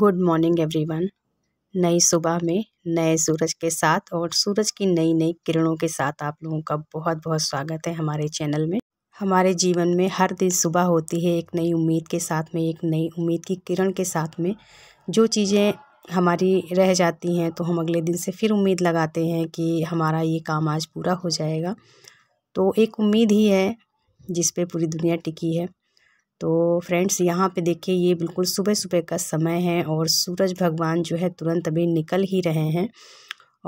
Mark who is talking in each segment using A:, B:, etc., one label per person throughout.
A: good morning everyone नई सुबह में नए सूरज के साथ और सूरज की नई नई किरणों के साथ आप लोगों का बहुत बहुत स्वागत है हमारे चैनल में हमारे जीवन में हर दिन सुबह होती है एक नई उम्मीद के साथ में एक नई उम्मीद की किरण के साथ में जो चीज़ें हमारी रह जाती हैं तो हम अगले दिन से फिर उम्मीद लगाते हैं कि हमारा ये काम आज पूरा हो जाएगा तो एक उम्मीद ही है जिस पर पूरी दुनिया टिकी है तो फ्रेंड्स यहाँ पे देखिए ये बिल्कुल सुबह सुबह का समय है और सूरज भगवान जो है तुरंत अभी निकल ही रहे हैं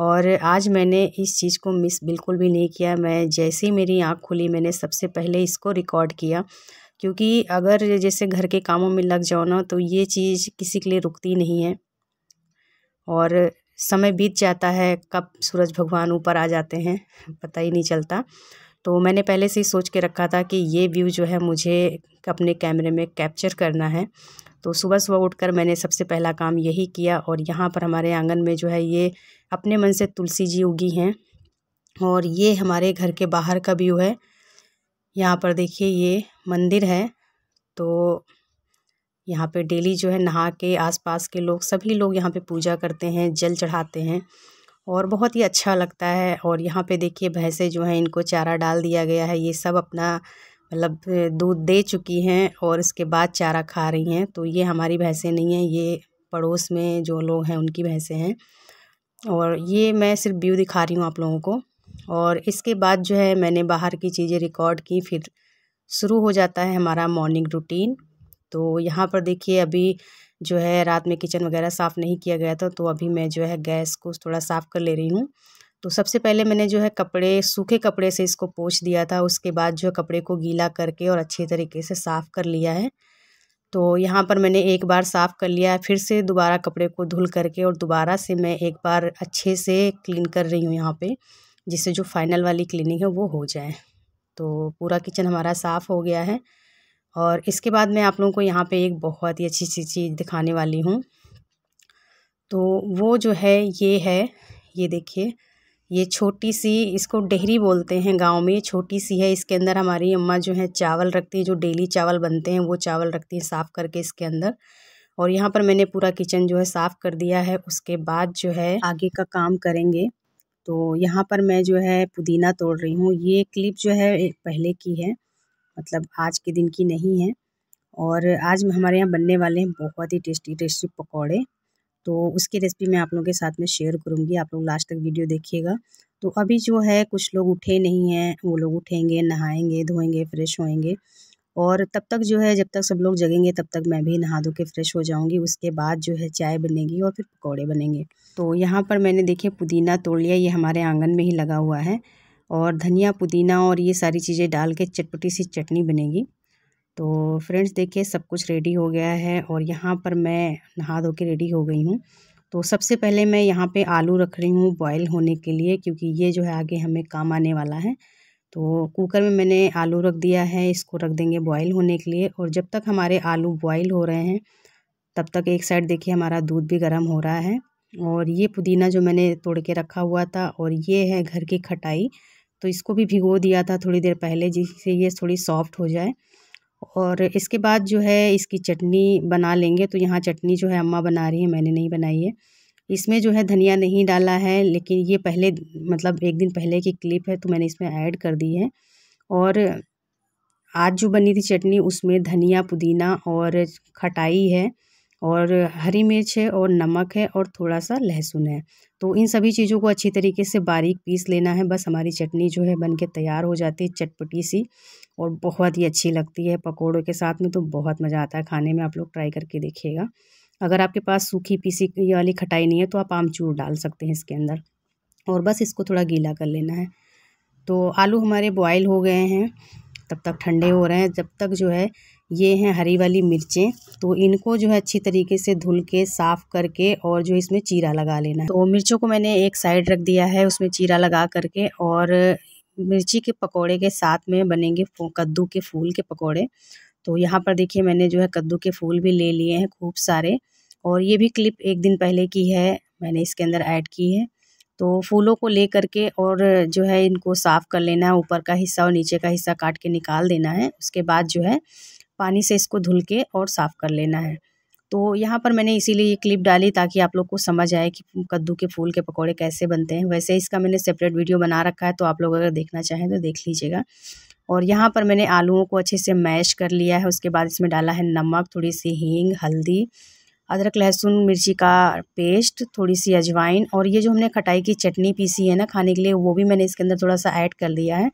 A: और आज मैंने इस चीज़ को मिस बिल्कुल भी नहीं किया मैं जैसे ही मेरी आँख खुली मैंने सबसे पहले इसको रिकॉर्ड किया क्योंकि अगर जैसे घर के कामों में लग जाओ ना तो ये चीज़ किसी के लिए रुकती नहीं है और समय बीत जाता है कब सूरज भगवान ऊपर आ जाते हैं पता ही नहीं चलता तो मैंने पहले से ही सोच के रखा था कि ये व्यू जो है मुझे अपने कैमरे में कैप्चर करना है तो सुबह सुबह उठकर मैंने सबसे पहला काम यही किया और यहाँ पर हमारे आंगन में जो है ये अपने मन से तुलसी जी उगी हैं और ये हमारे घर के बाहर का व्यू है यहाँ पर देखिए ये मंदिर है तो यहाँ पे डेली जो है नहा के आसपास के लोग सभी लोग यहाँ पे पूजा करते हैं जल चढ़ाते हैं और बहुत ही अच्छा लगता है और यहाँ पे देखिए भैंसे जो हैं इनको चारा डाल दिया गया है ये सब अपना मतलब दूध दे चुकी हैं और इसके बाद चारा खा रही हैं तो ये हमारी भैंसें नहीं हैं ये पड़ोस में जो लोग हैं उनकी भैंसें हैं और ये मैं सिर्फ व्यू दिखा रही हूँ आप लोगों को और इसके बाद जो है मैंने बाहर की चीज़ें रिकॉर्ड की फिर शुरू हो जाता है हमारा मॉर्निंग रूटीन तो यहाँ पर देखिए अभी जो है रात में किचन वगैरह साफ़ नहीं किया गया था तो अभी मैं जो है गैस को थोड़ा साफ़ कर ले रही हूँ तो सबसे पहले मैंने जो है कपड़े सूखे कपड़े से इसको पोछ दिया था उसके बाद जो कपड़े को गीला करके और अच्छे तरीके से साफ़ कर लिया है तो यहाँ पर मैंने एक बार साफ़ कर लिया है फिर से दोबारा कपड़े को धुल करके और दोबारा से मैं एक बार अच्छे से क्लीन कर रही हूँ यहाँ पे जिससे जो फाइनल वाली क्लीनिंग है वो हो जाए तो पूरा किचन हमारा साफ़ हो गया है और इसके बाद मैं आप लोगों को यहाँ पे एक बहुत ही अच्छी सी चीज़ दिखाने वाली हूँ तो वो जो है ये है ये देखिए ये छोटी सी इसको डेहरी बोलते हैं गांव में छोटी सी है इसके अंदर हमारी अम्मा जो है चावल रखती है जो डेली चावल बनते हैं वो चावल रखती हैं साफ़ करके इसके अंदर और यहाँ पर मैंने पूरा किचन जो है साफ़ कर दिया है उसके बाद जो है आगे का काम करेंगे तो यहाँ पर मैं जो है पुदीना तोड़ रही हूँ ये क्लिप जो है पहले की है मतलब आज के दिन की नहीं है और आज हमारे यहाँ बनने वाले हैं बहुत ही टेस्टी टेस्टी पकौड़े तो उसकी रेसिपी मैं आप लोगों के साथ में शेयर करूँगी आप लोग लास्ट तक वीडियो देखिएगा तो अभी जो है कुछ लोग उठे नहीं हैं वो लोग उठेंगे नहाएंगे धोएंगे फ्रेश होएंगे और तब तक जो है जब तक सब लोग जगेंगे तब तक मैं भी नहा धो के फ्रेश हो जाऊंगी उसके बाद जो है चाय बनेगी और फिर पकौड़े बनेंगे तो यहाँ पर मैंने देखे पुदीना तोड़ लिया ये हमारे आंगन में ही लगा हुआ है और धनिया पुदीना और ये सारी चीज़ें डाल के चटपटी सी चटनी बनेगी तो फ्रेंड्स देखिए सब कुछ रेडी हो गया है और यहाँ पर मैं नहा धो के रेडी हो गई हूँ तो सबसे पहले मैं यहाँ पे आलू रख रही हूँ बॉयल होने के लिए क्योंकि ये जो है आगे हमें काम आने वाला है तो कुकर में मैंने आलू रख दिया है इसको रख देंगे बॉयल होने के लिए और जब तक हमारे आलू बॉईल हो रहे हैं तब तक एक साइड देखिए हमारा दूध भी गर्म हो रहा है और ये पुदीना जो मैंने तोड़ के रखा हुआ था और ये है घर की खटाई तो इसको भी भिगो दिया था थोड़ी देर पहले जिससे ये थोड़ी सॉफ्ट हो जाए और इसके बाद जो है इसकी चटनी बना लेंगे तो यहाँ चटनी जो है अम्मा बना रही है मैंने नहीं बनाई है इसमें जो है धनिया नहीं डाला है लेकिन ये पहले मतलब एक दिन पहले की क्लिप है तो मैंने इसमें ऐड कर दी है और आज जो बनी थी चटनी उसमें धनिया पुदीना और खटाई है और हरी मिर्च है और नमक है और थोड़ा सा लहसुन है तो इन सभी चीज़ों को अच्छी तरीके से बारीक पीस लेना है बस हमारी चटनी जो है बन के तैयार हो जाती है चटपटी सी और बहुत ही अच्छी लगती है पकौड़ों के साथ में तो बहुत मज़ा आता है खाने में आप लोग ट्राई करके देखिएगा अगर आपके पास सूखी पीसी ये वाली खटाई नहीं है तो आप आमचूर डाल सकते हैं इसके अंदर और बस इसको थोड़ा गीला कर लेना है तो आलू हमारे बॉयल हो गए हैं तब तक ठंडे हो रहे हैं जब तक जो है ये हैं हरी वाली मिर्चें तो इनको जो है अच्छी तरीके से धुल के साफ़ करके और जो इसमें चीरा लगा लेना तो मिर्चों को मैंने एक साइड रख दिया है उसमें चीरा लगा करके और मिर्ची के पकोड़े के साथ में बनेंगे कद्दू के फूल के पकोड़े तो यहाँ पर देखिए मैंने जो है कद्दू के फूल भी ले लिए हैं खूब सारे और ये भी क्लिप एक दिन पहले की है मैंने इसके अंदर ऐड की है तो फूलों को ले करके और जो है इनको साफ़ कर लेना है ऊपर का हिस्सा और नीचे का हिस्सा काट के निकाल देना है उसके बाद जो है पानी से इसको धुल के और साफ़ कर लेना है तो यहाँ पर मैंने इसीलिए ये क्लिप डाली ताकि आप लोग को समझ आए कि कद्दू के फूल के पकौड़े कैसे बनते हैं वैसे इसका मैंने सेपरेट वीडियो बना रखा है तो आप लोग अगर देखना चाहें तो देख लीजिएगा और यहाँ पर मैंने आलूओं को अच्छे से मैश कर लिया है उसके बाद इसमें डाला है नमक थोड़ी सी हींग हल्दी अदरक लहसुन मिर्ची का पेस्ट थोड़ी सी अजवाइन और ये जो हमने खटाई की चटनी पीसी है ना खाने के लिए वो भी मैंने इसके अंदर थोड़ा सा ऐड कर लिया है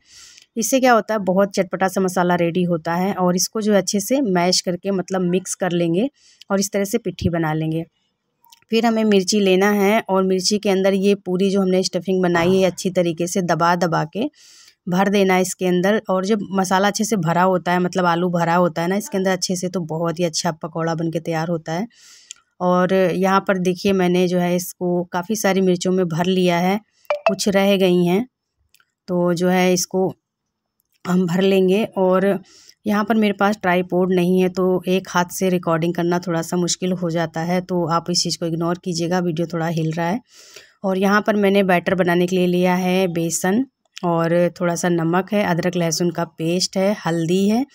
A: इससे क्या होता है बहुत चटपटा सा मसाला रेडी होता है और इसको जो अच्छे से मैश करके मतलब मिक्स कर लेंगे और इस तरह से पिट्ठी बना लेंगे फिर हमें मिर्ची लेना है और मिर्ची के अंदर ये पूरी जो हमने स्टफिंग बनाई है अच्छी तरीके से दबा दबा के भर देना है इसके अंदर और जब मसाला अच्छे से भरा होता है मतलब आलू भरा होता है ना इसके अंदर अच्छे से तो बहुत ही अच्छा पकौड़ा बन के तैयार होता है और यहाँ पर देखिए मैंने जो है इसको काफ़ी सारी मिर्चों में भर लिया है कुछ रह गई हैं तो जो है इसको हम भर लेंगे और यहाँ पर मेरे पास ट्राईपोर्ड नहीं है तो एक हाथ से रिकॉर्डिंग करना थोड़ा सा मुश्किल हो जाता है तो आप इस चीज़ को इग्नोर कीजिएगा वीडियो थोड़ा हिल रहा है और यहाँ पर मैंने बैटर बनाने के लिए लिया है बेसन और थोड़ा सा नमक है अदरक लहसुन का पेस्ट है हल्दी है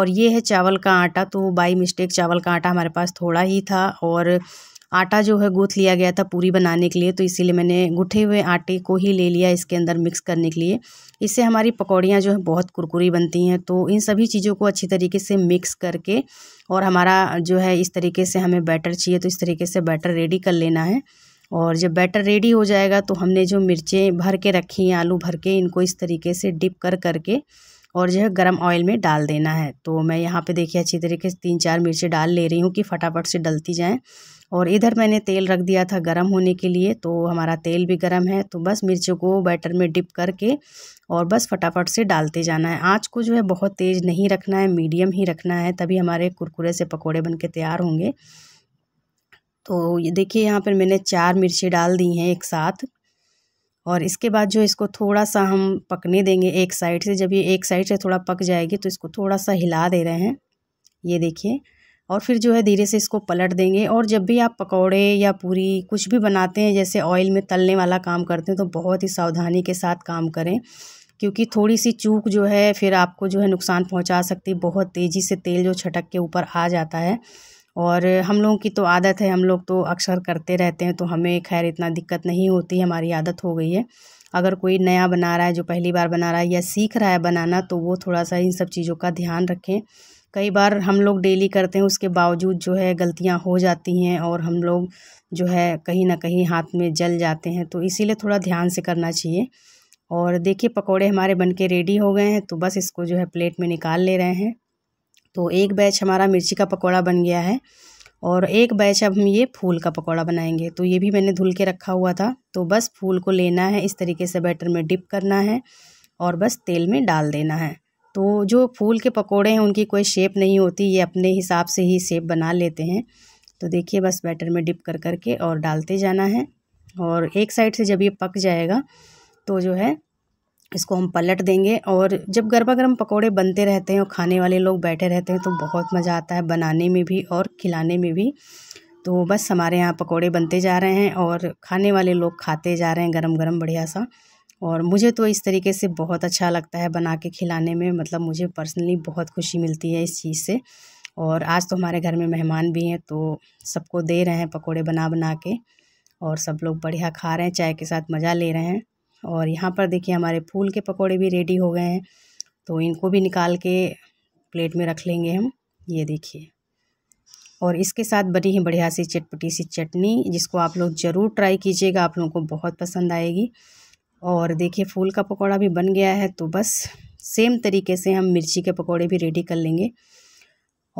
A: और ये है चावल का आटा तो बाई मिस्टेक चावल का आटा हमारे पास थोड़ा ही था और आटा जो है गूँथ लिया गया था पूरी बनाने के लिए तो इसीलिए मैंने गुठे हुए आटे को ही ले लिया इसके अंदर मिक्स करने के लिए इससे हमारी पकौड़ियाँ जो है बहुत कुरकुरी बनती हैं तो इन सभी चीज़ों को अच्छी तरीके से मिक्स करके और हमारा जो है इस तरीके से हमें बैटर चाहिए तो इस तरीके से बैटर रेडी कर लेना है और जब बैटर रेडी हो जाएगा तो हमने जो मिर्चें भर के रखी हैं आलू भर के इनको इस तरीके से डिप कर करके और जो है गर्म ऑयल में डाल देना है तो मैं यहाँ पे देखिए अच्छी तरीके से तीन चार मिर्चें डाल ले रही हूँ कि फटाफट से डलती जाएँ और इधर मैंने तेल रख दिया था गरम होने के लिए तो हमारा तेल भी गरम है तो बस मिर्चों को बैटर में डिप करके और बस फटाफट से डालते जाना है आँच को जो है बहुत तेज़ नहीं रखना है मीडियम ही रखना है तभी हमारे कुरकुरे से पकौड़े बन के तैयार होंगे तो ये देखिए यहाँ पर मैंने चार मिर्ची डाल दी हैं एक साथ और इसके बाद जो इसको थोड़ा सा हम पकने देंगे एक साइड से जब ये एक साइड से थोड़ा पक जाएगी तो इसको थोड़ा सा हिला दे रहे हैं ये देखिए और फिर जो है धीरे से इसको पलट देंगे और जब भी आप पकौड़े या पूरी कुछ भी बनाते हैं जैसे ऑयल में तलने वाला काम करते हैं तो बहुत ही सावधानी के साथ काम करें क्योंकि थोड़ी सी चूक जो है फिर आपको जो है नुकसान पहुंचा सकती है बहुत तेज़ी से तेल जो छटक के ऊपर आ जाता है और हम लोगों की तो आदत है हम लोग तो अक्सर करते रहते हैं तो हमें खैर इतना दिक्कत नहीं होती हमारी आदत हो गई है अगर कोई नया बना रहा है जो पहली बार बना रहा है या सीख रहा है बनाना तो वो थोड़ा सा इन सब चीज़ों का ध्यान रखें कई बार हम लोग डेली करते हैं उसके बावजूद जो है गलतियाँ हो जाती हैं और हम लोग जो है कहीं ना कहीं हाथ में जल जाते हैं तो इसीलिए थोड़ा ध्यान से करना चाहिए और देखिए पकोड़े हमारे बनके रेडी हो गए हैं तो बस इसको जो है प्लेट में निकाल ले रहे हैं तो एक बैच हमारा मिर्ची का पकौड़ा बन गया है और एक बैच अब हम ये फूल का पकौड़ा बनाएंगे तो ये भी मैंने धुल के रखा हुआ था तो बस फूल को लेना है इस तरीके से बैटर में डिप करना है और बस तेल में डाल देना है तो जो फूल के पकोड़े हैं उनकी कोई शेप नहीं होती ये अपने हिसाब से ही शेप बना लेते हैं तो देखिए बस बैटर में डिप कर करके और डालते जाना है और एक साइड से जब ये पक जाएगा तो जो है इसको हम पलट देंगे और जब गर्मा गर्म पकौड़े बनते रहते हैं और खाने वाले लोग बैठे रहते हैं तो बहुत मज़ा आता है बनाने में भी और खिलाने में भी तो बस हमारे यहाँ पकौड़े बनते जा रहे हैं और खाने वाले लोग खाते जा रहे हैं गरम गरम बढ़िया सा और मुझे तो इस तरीके से बहुत अच्छा लगता है बना के खिलाने में मतलब मुझे पर्सनली बहुत खुशी मिलती है इस चीज़ से और आज तो हमारे घर में मेहमान भी हैं तो सबको दे रहे हैं पकोड़े बना बना के और सब लोग बढ़िया खा रहे हैं चाय के साथ मज़ा ले रहे हैं और यहाँ पर देखिए हमारे फूल के पकोड़े भी रेडी हो गए हैं तो इनको भी निकाल के प्लेट में रख लेंगे हम ये देखिए और इसके साथ बनी है बढ़िया सी चटपटी सी चटनी जिसको आप लोग ज़रूर ट्राई कीजिएगा आप लोगों को बहुत पसंद आएगी और देखिए फूल का पकौड़ा भी बन गया है तो बस सेम तरीके से हम मिर्ची के पकौड़े भी रेडी कर लेंगे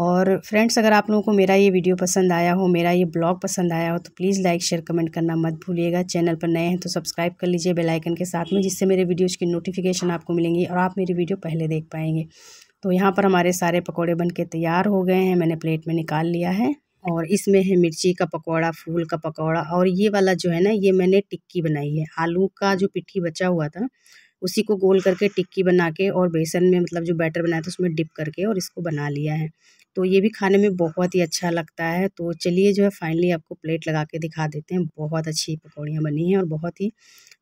A: और फ्रेंड्स अगर आप लोगों को मेरा ये वीडियो पसंद आया हो मेरा ये ब्लॉग पसंद आया हो तो प्लीज़ लाइक शेयर कमेंट करना मत भूलिएगा चैनल पर नए हैं तो सब्सक्राइब कर लीजिए बेल आइकन के साथ में जिससे मेरे वीडियोज़ की नोटिफिकेशन आपको मिलेंगी और आप मेरी वीडियो पहले देख पाएंगे तो यहाँ पर हमारे सारे पकौड़े बन के तैयार हो गए हैं मैंने प्लेट में निकाल लिया है और इसमें है मिर्ची का पकौड़ा फूल का पकौड़ा और ये वाला जो है ना ये मैंने टिक्की बनाई है आलू का जो पिट्ठी बचा हुआ था उसी को गोल करके टिक्की बना के और बेसन में मतलब जो बैटर बनाया था उसमें डिप करके और इसको बना लिया है तो ये भी खाने में बहुत ही अच्छा लगता है तो चलिए जो है फाइनली आपको प्लेट लगा के दिखा देते हैं बहुत अच्छी पकौड़ियाँ बनी हैं और बहुत ही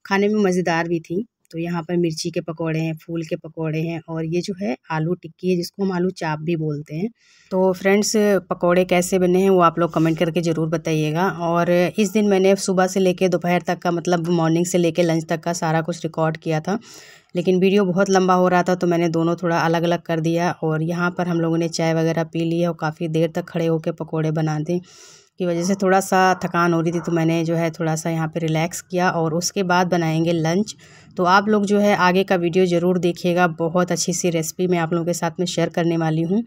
A: खाने में मज़ेदार भी थी तो यहाँ पर मिर्ची के पकोड़े हैं फूल के पकोड़े हैं और ये जो है आलू टिक्की है जिसको हम आलू चाप भी बोलते हैं तो फ्रेंड्स पकोड़े कैसे बने हैं वो आप लोग कमेंट करके ज़रूर बताइएगा और इस दिन मैंने सुबह से लेके दोपहर तक का मतलब मॉर्निंग से लेके लंच तक का सारा कुछ रिकॉर्ड किया था लेकिन वीडियो बहुत लंबा हो रहा था तो मैंने दोनों थोड़ा अलग अलग कर दिया और यहाँ पर हम लोगों ने चाय वगैरह पी ली और काफ़ी देर तक खड़े होकर पकौड़े बना दें की वजह से थोड़ा सा थकान हो रही थी तो मैंने जो है थोड़ा सा यहाँ पे रिलैक्स किया और उसके बाद बनाएंगे लंच तो आप लोग जो है आगे का वीडियो ज़रूर देखिएगा बहुत अच्छी सी रेसिपी मैं आप लोगों के साथ में शेयर करने वाली हूँ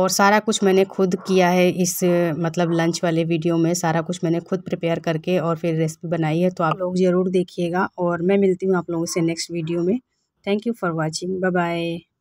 A: और सारा कुछ मैंने खुद किया है इस मतलब लंच वाले वीडियो में सारा कुछ मैंने खुद प्रिपेयर करके और फिर रेसिपी बनाई है तो आप लोग ज़रूर देखिएगा और मैं मिलती हूँ आप लोगों से नेक्स्ट वीडियो में thank you for watching bye